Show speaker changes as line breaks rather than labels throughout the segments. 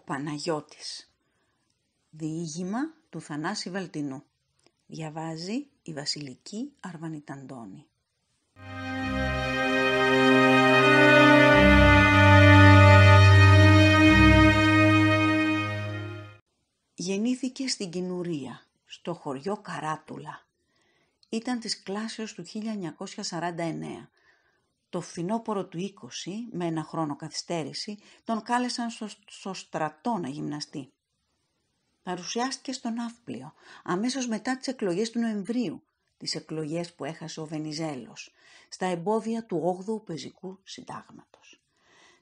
Ο Παναγιώτης Διήγημα του Θανάση Βαλτινού Διαβάζει η Βασιλική Αρβανιταντώνη Γεννήθηκε στην Κινουρία, στο χωριό Καράτουλα. Ήταν της κλάσεως του 1949 το φθινόπωρο του 20, με ένα χρόνο καθυστέρηση, τον κάλεσαν στο, στο στρατό να γυμναστεί. Παρουσιάστηκε στον Ναύπλιο, αμέσως μετά τις εκλογές του Νοεμβρίου, τις εκλογές που έχασε ο Βενιζέλος, στα εμπόδια του 8ου Πεζικού Συντάγματος.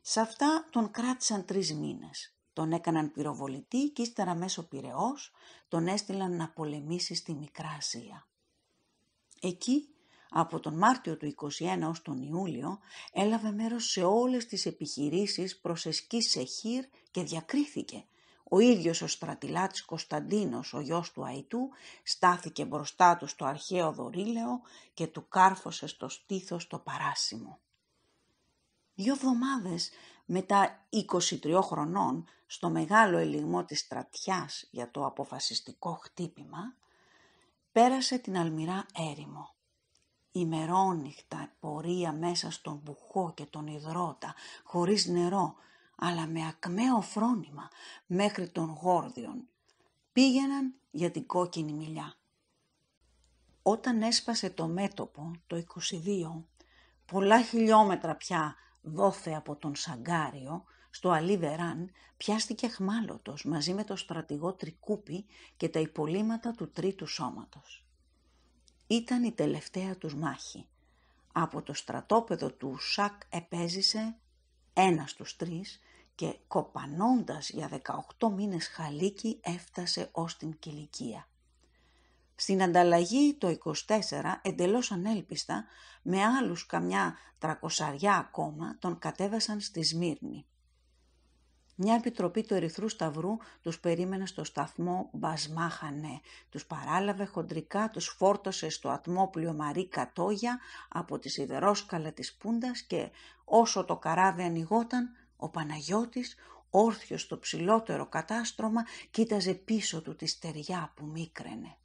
Σε αυτά τον κράτησαν τρεις μήνες. Τον έκαναν πυροβολητή και ύστερα μέσω πυραιός τον έστειλαν να πολεμήσει στη Μικρά Ασία. Εκεί από τον Μάρτιο του 21 ως τον Ιούλιο έλαβε μέρος σε όλες τις επιχειρήσεις προς Εσκή και διακρίθηκε. Ο ίδιος ο στρατιλάτης Κωνσταντίνος, ο γιος του Αϊτού, στάθηκε μπροστά του στο αρχαίο δωρήλαιο και του κάρφωσε στο στήθος το παράσιμο. Δύο εβδομάδες μετά 23 χρονών, στο μεγάλο ελιγμό της στρατιάς για το αποφασιστικό χτύπημα, πέρασε την αλμυρά έρημο ημερόνυχτα πορεία μέσα στον Πουχό και τον υδρότα, χωρίς νερό, αλλά με ακμαίο φρόνημα μέχρι τον γόρδιον. Πήγαιναν για την κόκκινη μιλιά. Όταν έσπασε το μέτωπο το 22, πολλά χιλιόμετρα πια δόθε από τον Σαγκάριο, στο Αλίβεραν πιάστηκε χμάλωτος μαζί με το στρατηγό Τρικούπη και τα υπολείμματα του τρίτου σώματος. Ήταν η τελευταία τους μάχη. Από το στρατόπεδο του Σακ επέζησε ένας στους τρεις και κοπανώντας για 18 μήνες χαλίκι έφτασε ως την Κιλικία. Στην ανταλλαγή το 24 εντελώς ανέλπιστα με άλλους καμιά τρακοσαριά ακόμα τον κατέβασαν στη Σμύρνη. Μια επιτροπή του Ερυθρού Σταυρού τους περίμενε στο σταθμό Μπασμάχανε. Τους παράλαβε χοντρικά, τους φόρτωσε στο ατμόπλιο Μαρή Κατόγια από τη σιδερόσκαλα της Πούντας και όσο το καράβι ανοιγόταν, ο Παναγιώτης, όρθιος στο ψηλότερο κατάστρωμα, κοίταζε πίσω του τη στεριά που μίκραινε.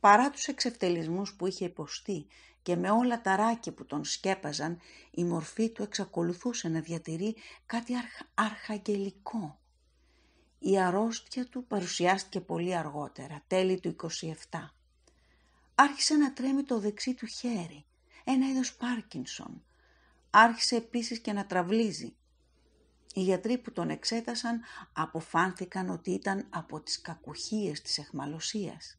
Παρά τους εξευτελισμούς που είχε υποστεί και με όλα τα ράκια που τον σκέπαζαν, η μορφή του εξακολουθούσε να διατηρεί κάτι αρχαγγελικό. Η αρρώστια του παρουσιάστηκε πολύ αργότερα, τέλη του 27. Άρχισε να τρέμει το δεξί του χέρι, ένα είδος Πάρκινσον. Άρχισε επίσης και να τραβλίζει. Οι γιατροί που τον εξέτασαν αποφάνθηκαν ότι ήταν από τις κακουχίες της εχμαλωσίας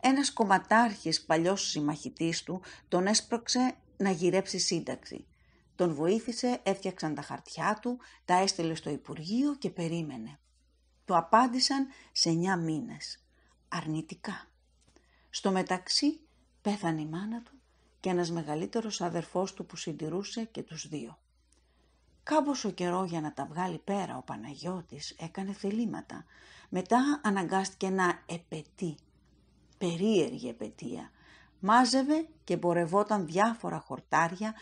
ένας κομματάρχης παλιός συμμαχητής του τον έσπρωξε να γυρέψει σύνταξη. Τον βοήθησε, έφτιαξαν τα χαρτιά του, τα έστειλε στο Υπουργείο και περίμενε. το απάντησαν σε 9 μήνες. Αρνητικά. Στο μεταξύ πέθανε η μάνα του και ένας μεγαλύτερος αδερφός του που συντηρούσε και τους δύο. ο καιρό για να τα βγάλει πέρα ο Παναγιώτης έκανε θελήματα. Μετά αναγκάστηκε να επαιτεί περίεργη επαιτία. Μάζευε και μπορευόταν διάφορα χορτάρια,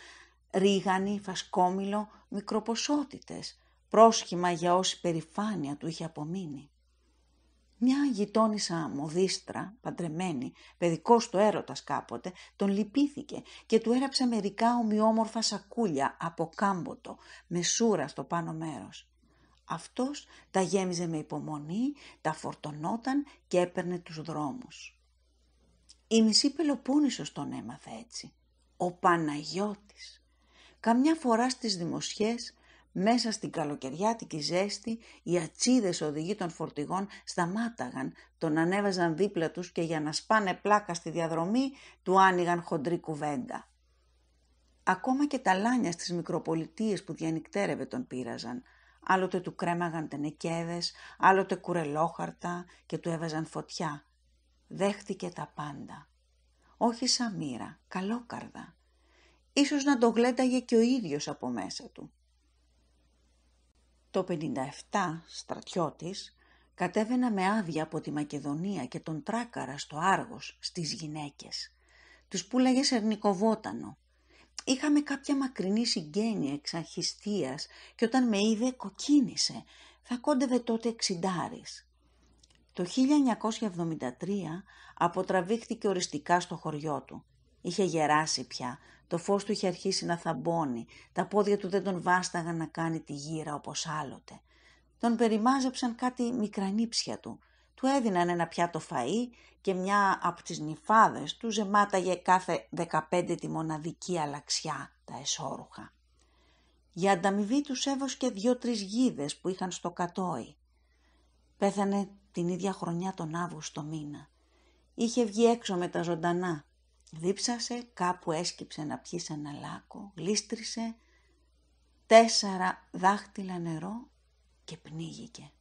ρίγανη, φασκόμηλο, μικροποσότητες, πρόσχημα για όση περηφάνεια του είχε απομείνει. Μια γειτόνισσα μοδίστρα, παντρεμένη, παιδικός του έρωτας κάποτε, τον λυπήθηκε και του έραψε μερικά ομοιόμορφα σακούλια από κάμποτο, με σούρα στο πάνω μέρος. Αυτός τα γέμιζε με υπομονή, τα φορτωνόταν και έπαιρνε τους δρόμους. Η μισή Πελοπόννησος τον έμαθε έτσι. Ο Παναγιώτης. Καμιά φορά στις δημοσιές, μέσα στην καλοκαιριάτικη ζέστη, οι ατσίδες οδηγοί των φορτηγών σταμάταγαν, τον ανέβαζαν δίπλα τους και για να σπάνε πλάκα στη διαδρομή του άνοιγαν χοντρή κουβέντα. Ακόμα και τα λάνια στις μικροπολιτείες που διανυκτέρευε τον πείραζαν. Άλλοτε του κρέμαγαν τενεκέδες, άλλοτε κουρελόχαρτα και του έβαζαν φωτιά. Δέχτηκε τα πάντα. Όχι σαν μοίρα, καλόκαρδα. Ίσως να το γλένταγε και ο ίδιος από μέσα του. Το 57 στρατιώτης κατέβαινα με άδεια από τη Μακεδονία και τον τράκαρα στο Άργος στις γυναίκες. Τους πουλάγε σε ερνικοβότανο. Είχαμε κάποια μακρινή συγγένεια εξ και όταν με είδε κοκκίνησε. Θα κόντευε τότε εξιντάρης. Το 1973 αποτραβήχθηκε οριστικά στο χωριό του. Είχε γεράσει πια, το φως του είχε αρχίσει να θαμπώνει, τα πόδια του δεν τον βάσταγαν να κάνει τη γύρα όπως άλλοτε. Τον περιμάζεψαν κάτι μικρανίψια του. Του έδιναν ένα πιάτο φαΐ και μια από τις νυφάδες του ζεμάταγε κάθε 15 τη μοναδική αλαξιά, τα εσώρουχα. Για ανταμοιβή τους και δυο δυο-τρεις γίδες που είχαν στο κατόι. Πέθανε την ίδια χρονιά τον Αύγουστο μήνα. Είχε βγει έξω με τα ζωντανά. Δίψασε, κάπου έσκυψε να πιει σε ένα λάκκο, γλίστρισε τέσσερα δάχτυλα νερό και πνίγηκε.